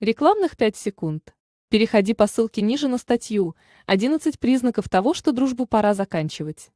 Рекламных 5 секунд. Переходи по ссылке ниже на статью «11 признаков того, что дружбу пора заканчивать».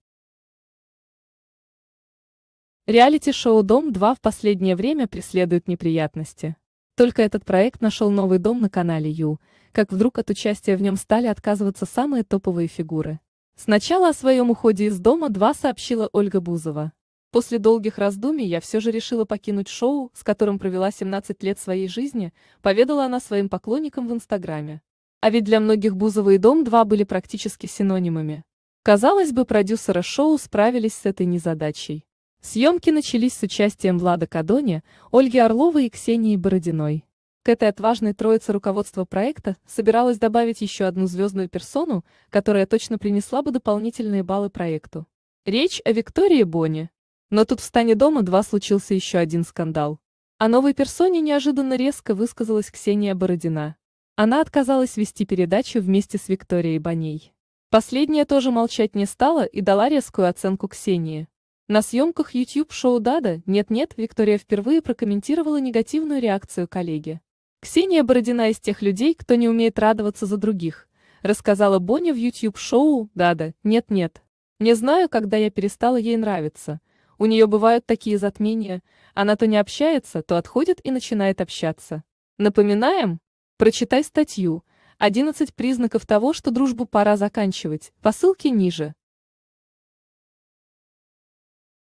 Реалити-шоу «Дом-2» в последнее время преследует неприятности. Только этот проект нашел новый дом на канале Ю, как вдруг от участия в нем стали отказываться самые топовые фигуры. Сначала о своем уходе из дома 2 сообщила Ольга Бузова. После долгих раздумий я все же решила покинуть шоу, с которым провела 17 лет своей жизни, поведала она своим поклонникам в Инстаграме. А ведь для многих Бузова и Дом-2 были практически синонимами. Казалось бы, продюсеры шоу справились с этой незадачей. Съемки начались с участием Влада Кадони, Ольги Орловой и Ксении Бородиной. К этой отважной троице руководство проекта собиралось добавить еще одну звездную персону, которая точно принесла бы дополнительные баллы проекту. Речь о Виктории Боне. Но тут в стане дома 2 случился еще один скандал. О новой персоне неожиданно резко высказалась Ксения Бородина. Она отказалась вести передачу вместе с Викторией Боней. Последняя тоже молчать не стала и дала резкую оценку Ксении. На съемках YouTube-шоу «Дада» «Нет-нет» Виктория впервые прокомментировала негативную реакцию коллеги. Ксения Бородина из тех людей, кто не умеет радоваться за других, рассказала Боня в YouTube-шоу «Дада», «Нет-нет». Не знаю, когда я перестала ей нравиться, у нее бывают такие затмения, она то не общается, то отходит и начинает общаться. Напоминаем? Прочитай статью «11 признаков того, что дружбу пора заканчивать» по ссылке ниже.